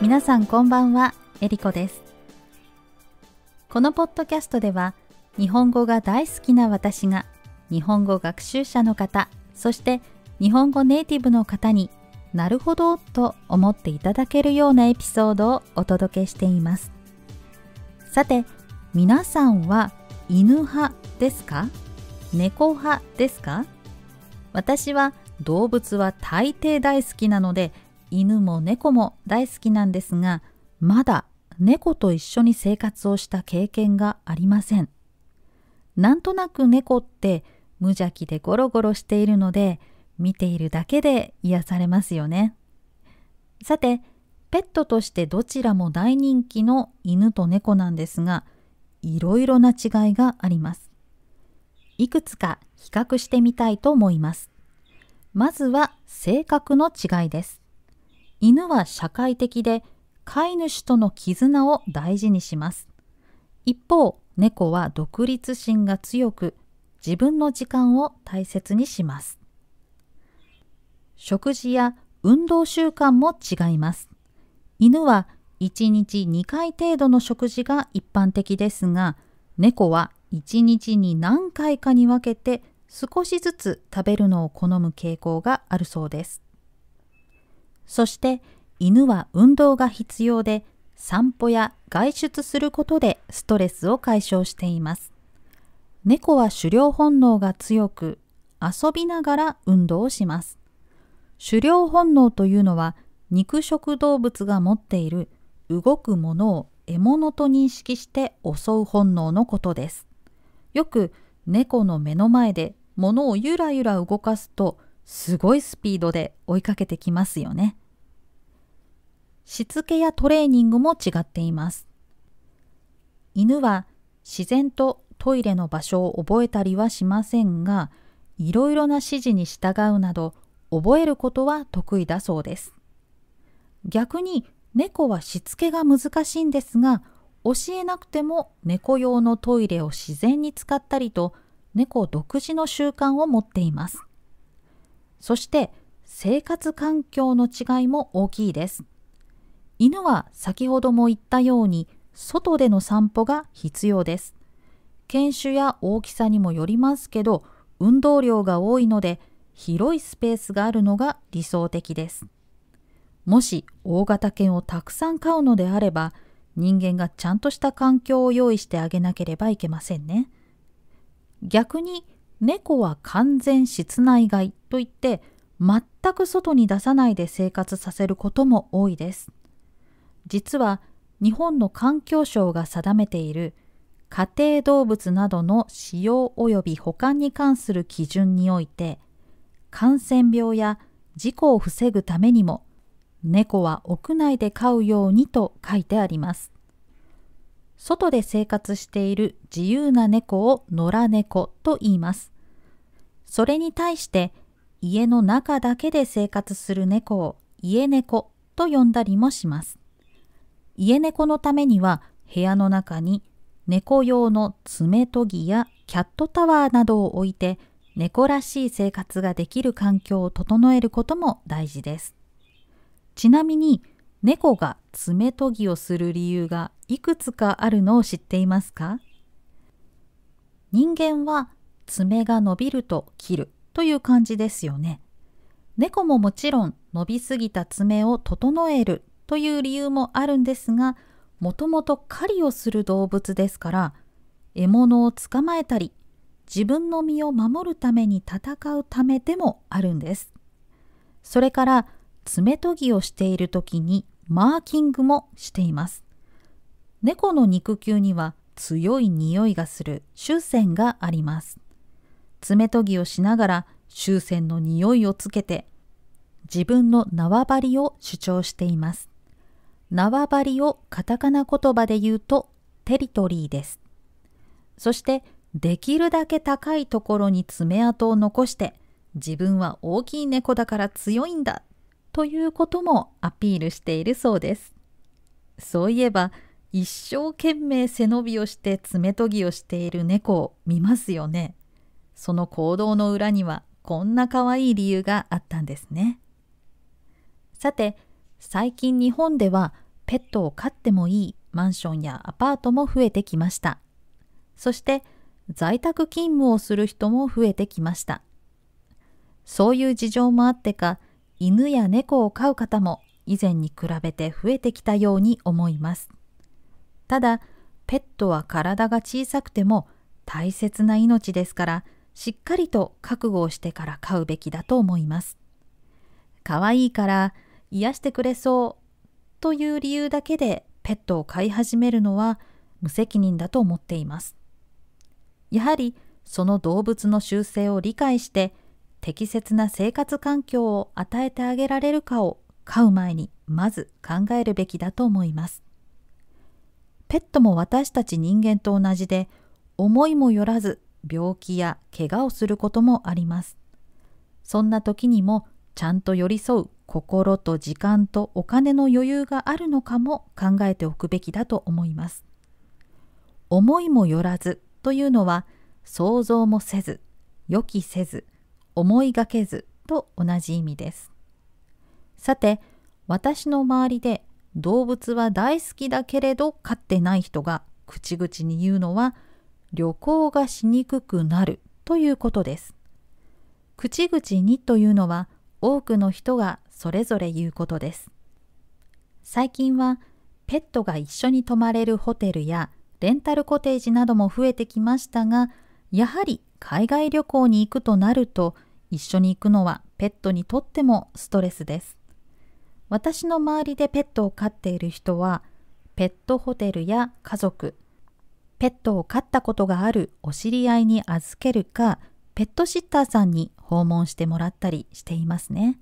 皆さんこんばんは、えりこです。このポッドキャストでは、日本語が大好きな私が、日本語学習者の方、そして日本語ネイティブの方になるほどと思っていただけるようなエピソードをお届けしています。さて、皆さんは犬派ですか猫派ですか私は動物は大抵大好きなので犬も猫も大好きなんですが、まだ猫と一緒に生活をした経験がありません。なんとなく猫って無邪気でゴロゴロしているので、見ているだけで癒されますよね。さて、ペットとしてどちらも大人気の犬と猫なんですが、いろいろな違いがあります。いくつか比較してみたいと思います。まずは性格の違いです。犬は社会的で飼い主との絆を大事にします。一方、猫は独立心が強く、自分の時間を大切にします。食事や運動習慣も違います。犬は1日2回程度の食事が一般的ですが、猫は1日に何回かに分けて少しずつ食べるのを好む傾向があるそうです。そして犬は運動が必要で散歩や外出することでストレスを解消しています。猫は狩猟本能が強く遊びながら運動をします。狩猟本能というのは肉食動物が持っている動くものを獲物と認識して襲う本能のことです。よく猫の目の前で物をゆらゆら動かすとすごいスピードで追いかけてきますよね。しつけやトレーニングも違っています。犬は自然とトイレの場所を覚えたりはしませんが、いろいろな指示に従うなど覚えることは得意だそうです。逆に猫はしつけが難しいんですが、教えなくても猫用のトイレを自然に使ったりと猫独自の習慣を持っています。そして生活環境の違いも大きいです。犬は先ほども言ったように外での散歩が必要です。犬種や大きさにもよりますけど運動量が多いので広いスペースがあるのが理想的です。もし大型犬をたくさん飼うのであれば人間がちゃんとした環境を用意してあげなければいけませんね。逆に猫は完全室内外といって全く外に出さないで生活させることも多いです。実は日本の環境省が定めている家庭動物などの使用及び保管に関する基準において感染病や事故を防ぐためにも猫は屋内で飼うようにと書いてあります外で生活している自由な猫を野良猫と言いますそれに対して家の中だけで生活する猫を家猫と呼んだりもします家猫のためには部屋の中に猫用の爪研ぎやキャットタワーなどを置いて猫らしい生活ができる環境を整えることも大事です。ちなみに猫が爪研ぎをする理由がいくつかあるのを知っていますか人間は爪が伸びると切るという感じですよね。猫ももちろん伸びすぎた爪を整えるという理由もあるんですがもともと狩りをする動物ですから獲物を捕まえたり自分の身を守るために戦うためでもあるんです。それから爪研ぎをしている時にマーキングもしています。猫の肉球には強い匂いがする臭腺があります。爪研ぎをしながら臭腺の匂いをつけて自分の縄張りを主張しています。縄張りをカタカナ言葉で言うとテリトリーです。そしてできるだけ高いところに爪痕を残して自分は大きい猫だから強いんだということもアピールしているそうです。そういえば一生懸命背伸びをして爪研ぎをしている猫を見ますよね。その行動の裏にはこんな可愛い理由があったんですね。さて最近日本ではペットを飼ってもいいマンションやアパートも増えてきました。そして在宅勤務をする人も増えてきました。そういう事情もあってか、犬や猫を飼う方も以前に比べて増えてきたように思います。ただ、ペットは体が小さくても大切な命ですから、しっかりと覚悟をしてから飼うべきだと思います。可愛いから、癒してくれそうという理由だけでペットを飼い始めるのは無責任だと思っています。やはりその動物の習性を理解して適切な生活環境を与えてあげられるかを飼う前にまず考えるべきだと思います。ペットも私たち人間と同じで思いもよらず病気や怪我をすることもあります。そんな時にもちゃんと寄り添う心と時間とお金の余裕があるのかも考えておくべきだと思います。思いもよらずというのは想像もせず予期せず思いがけずと同じ意味です。さて私の周りで動物は大好きだけれど飼ってない人が口々に言うのは旅行がしにくくなるということです。口々にというのは多くの人がそれぞれ言うことです。最近はペットが一緒に泊まれるホテルやレンタルコテージなども増えてきましたが、やはり海外旅行に行くとなると一緒に行くのはペットにとってもストレスです。私の周りでペットを飼っている人はペットホテルや家族、ペットを飼ったことがあるお知り合いに預けるかペットシッターさんに訪問してもらったりしていますね。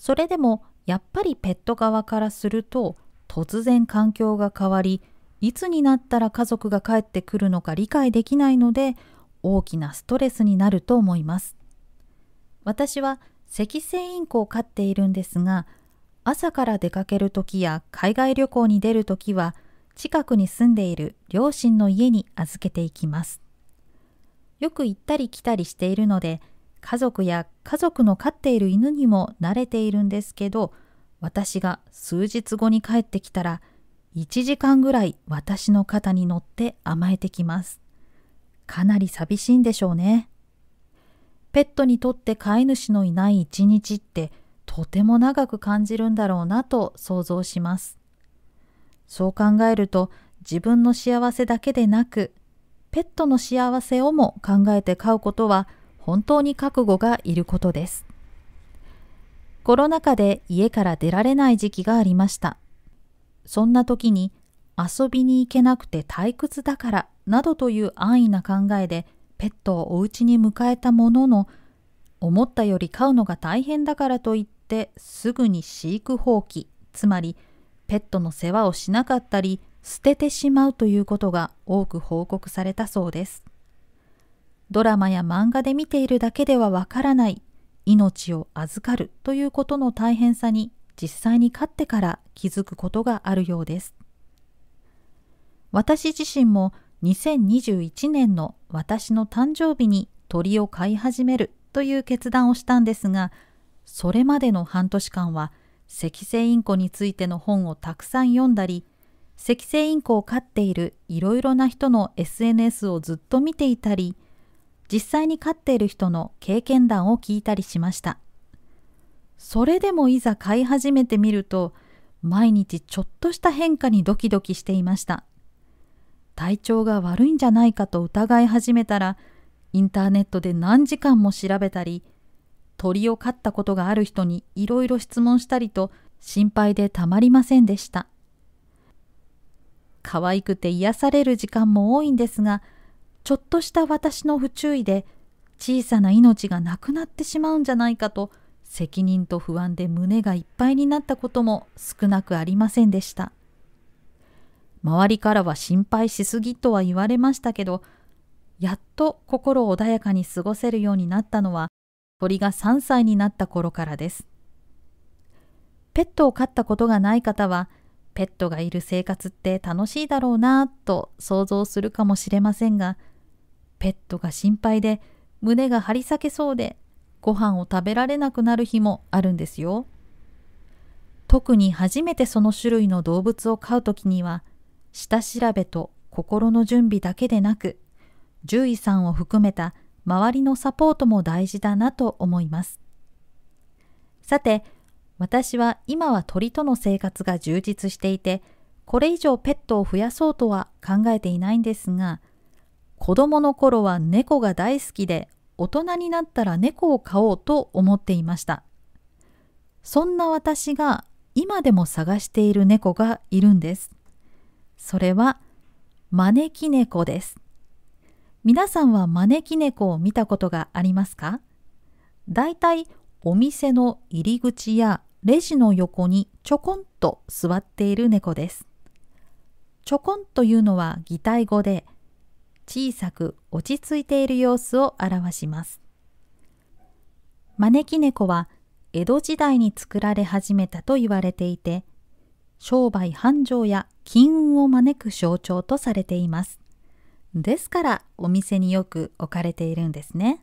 それでもやっぱりペット側からすると突然環境が変わりいつになったら家族が帰ってくるのか理解できないので大きなストレスになると思います。私は赤星インコを飼っているんですが朝から出かける時や海外旅行に出る時は近くに住んでいる両親の家に預けていきます。よく行ったり来たりしているので家族や家族の飼っている犬にも慣れているんですけど、私が数日後に帰ってきたら、1時間ぐらい私の肩に乗って甘えてきます。かなり寂しいんでしょうね。ペットにとって飼い主のいない一日ってとても長く感じるんだろうなと想像します。そう考えると自分の幸せだけでなくペットの幸せをも考えて飼うことは本当に覚悟がいることです。コロナ禍で家から出られない時期がありました。そんな時に遊びに行けなくて退屈だからなどという安易な考えでペットをお家に迎えたものの思ったより飼うのが大変だからといってすぐに飼育放棄つまりペットの世話をしなかったり捨ててしまうということが多く報告されたそうですドラマや漫画で見ているだけではわからない命を預かるということの大変さに実際に勝ってから気づくことがあるようです。私自身も2021年の私の誕生日に鳥を飼い始めるという決断をしたんですが、それまでの半年間は赤星インコについての本をたくさん読んだり、赤星インコを飼っているいろいろな人の SNS をずっと見ていたり、実際に飼っている人の経験談を聞いたりしましたそれでもいざ飼い始めてみると毎日ちょっとした変化にドキドキしていました体調が悪いんじゃないかと疑い始めたらインターネットで何時間も調べたり鳥を飼ったことがある人にいろいろ質問したりと心配でたまりませんでした可愛くて癒される時間も多いんですがちょっとした私の不注意で小さな命がなくなってしまうんじゃないかと責任と不安で胸がいっぱいになったことも少なくありませんでした。周りからは心配しすぎとは言われましたけど、やっと心穏やかに過ごせるようになったのは鳥が3歳になった頃からです。ペットを飼ったことがない方は、ペットがいる生活って楽しいだろうなぁと想像するかもしれませんが、ペットが心配で胸が張り裂けそうでご飯を食べられなくなる日もあるんですよ。特に初めてその種類の動物を飼う時には下調べと心の準備だけでなく獣医さんを含めた周りのサポートも大事だなと思います。さて私は今は鳥との生活が充実していてこれ以上ペットを増やそうとは考えていないんですが子供の頃は猫が大好きで大人になったら猫を飼おうと思っていましたそんな私が今でも探している猫がいるんですそれは招き猫です皆さんは招き猫を見たことがありますかだいたいお店の入り口やレジの横にちょこんと座っている猫ですちょこんというのは擬態語で「小さく落ち着いている様子を表します。招き猫は江戸時代に作られ始めたと言われていて、商売繁盛や金運を招く象徴とされています。ですからお店によく置かれているんですね。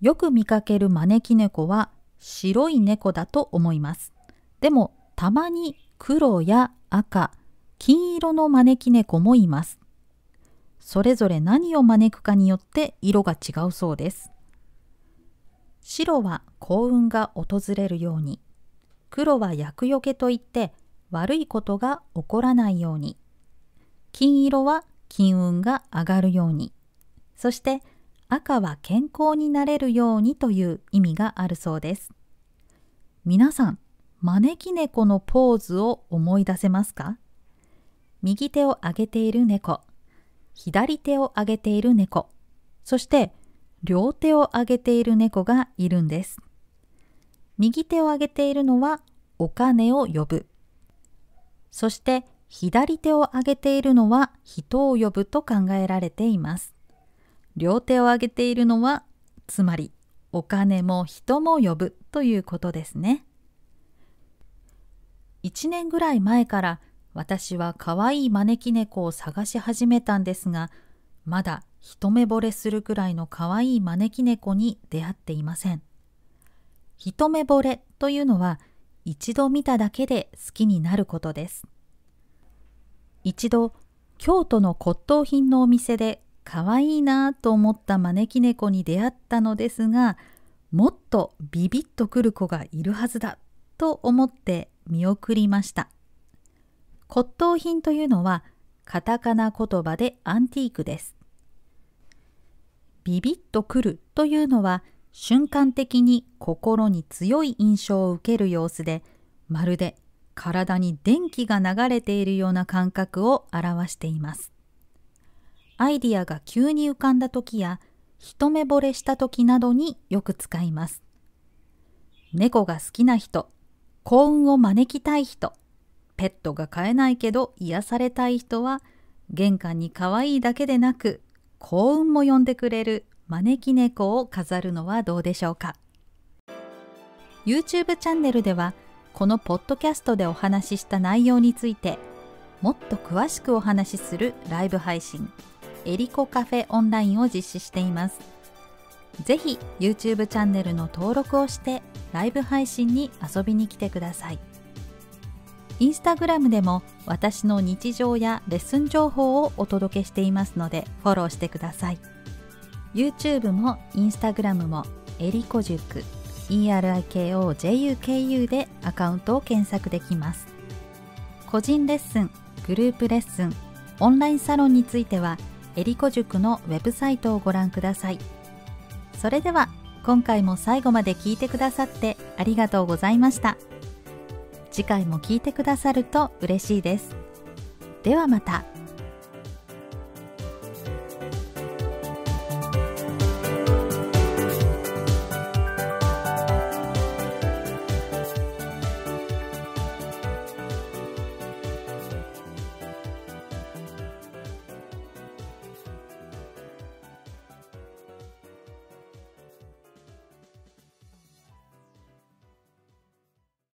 よく見かける招き猫は白い猫だと思います。でもたまに黒や赤、金色の招き猫もいます。それぞれ何を招くかによって色が違うそうです。白は幸運が訪れるように、黒は厄除けといって悪いことが起こらないように、金色は金運が上がるように、そして赤は健康になれるようにという意味があるそうです。皆さん、招き猫のポーズを思い出せますか右手を上げている猫。左手を上げている猫、そして両手を上げている猫がいるんです。右手を上げているのはお金を呼ぶ。そして左手を上げているのは人を呼ぶと考えられています。両手を上げているのはつまりお金も人も呼ぶということですね。1年ぐらい前から私は可愛い招き猫を探し始めたんですが、まだ一目惚れするくらいの可愛い招き猫に出会っていません。一目惚れというのは、一度見ただけで好きになることです。一度、京都の骨董品のお店で可愛いなと思った招き猫に出会ったのですが、もっとビビッとくる子がいるはずだと思って見送りました。骨董品というのはカタカナ言葉でアンティークです。ビビッとくるというのは瞬間的に心に強い印象を受ける様子でまるで体に電気が流れているような感覚を表しています。アイディアが急に浮かんだ時や一目惚れした時などによく使います。猫が好きな人、幸運を招きたい人ペットが飼えないけど癒されたい人は玄関に可愛いだけでなく幸運も呼んでくれる招き猫を飾るのはどうでしょうか YouTube チャンネルではこのポッドキャストでお話しした内容についてもっと詳しくお話しするライブ配信エリコカフェオンラインを実施しています。ぜひ YouTube チャンネルの登録をしてライブ配信に遊びに来てください。インスタグラムでも私の日常やレッスン情報をお届けしていますのでフォローしてください YouTube も Instagram もえりこ塾 erikojuku でアカウントを検索できます個人レッスングループレッスンオンラインサロンについてはえりこ塾のウェブサイトをご覧くださいそれでは今回も最後まで聞いてくださってありがとうございました。次回も聞いてくださると嬉しいです。ではまた。